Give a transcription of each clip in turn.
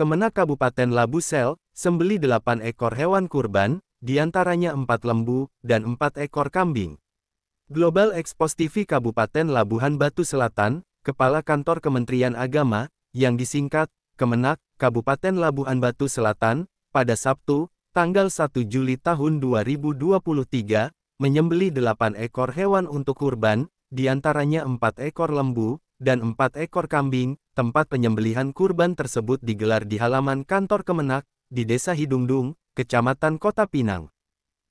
Kemenak Kabupaten Labu Sel, sembeli delapan ekor hewan kurban, diantaranya empat lembu, dan empat ekor kambing. Global Expos TV Kabupaten Labuhan Batu Selatan, Kepala Kantor Kementerian Agama, yang disingkat, Kemenak, Kabupaten Labuhan Batu Selatan, pada Sabtu, tanggal 1 Juli tahun 2023, menyembeli delapan ekor hewan untuk kurban, diantaranya empat ekor lembu, dan empat ekor kambing, tempat penyembelihan kurban tersebut digelar di halaman kantor Kemenak, di Desa Hidungdung, Kecamatan Kota Pinang.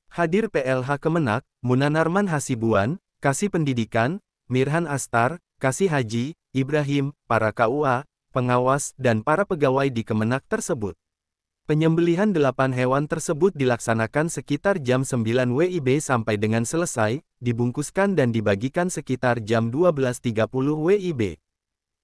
Hadir PLH Kemenak, Munanarman Hasibuan, Kasih Pendidikan, Mirhan Astar, Kasih Haji, Ibrahim, para KUA, pengawas dan para pegawai di Kemenak tersebut. Penyembelihan delapan hewan tersebut dilaksanakan sekitar jam 9 WIB sampai dengan selesai, dibungkuskan dan dibagikan sekitar jam 12.30 WIB.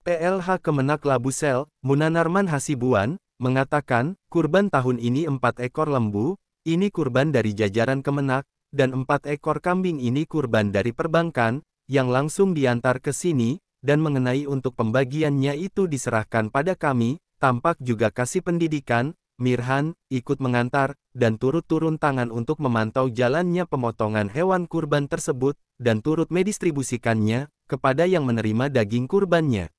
PLH Kemenak Labusel, Munanarman Hasibuan, mengatakan, kurban tahun ini empat ekor lembu, ini kurban dari jajaran Kemenak, dan empat ekor kambing ini kurban dari perbankan, yang langsung diantar ke sini, dan mengenai untuk pembagiannya itu diserahkan pada kami, tampak juga kasih pendidikan, Mirhan, ikut mengantar, dan turut turun tangan untuk memantau jalannya pemotongan hewan kurban tersebut, dan turut mendistribusikannya, kepada yang menerima daging kurbannya.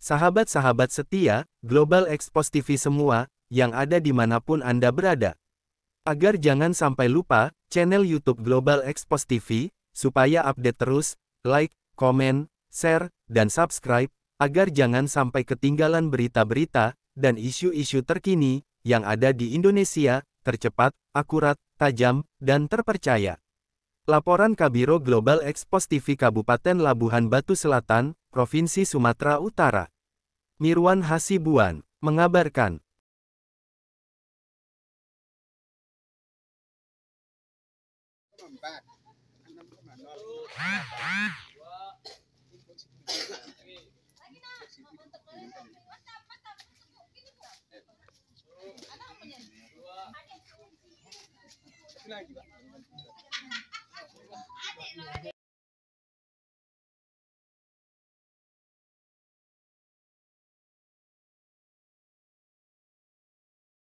Sahabat-sahabat setia, Global Expos TV semua, yang ada dimanapun Anda berada. Agar jangan sampai lupa, channel YouTube Global Expos TV, supaya update terus, like, komen, share, dan subscribe, agar jangan sampai ketinggalan berita-berita, dan isu-isu terkini, yang ada di Indonesia, tercepat, akurat, tajam, dan terpercaya. Laporan Kabiro Global Expos TV Kabupaten Labuhan Batu Selatan, Provinsi Sumatera Utara. Mirwan Hasibuan, mengabarkan. しない気が。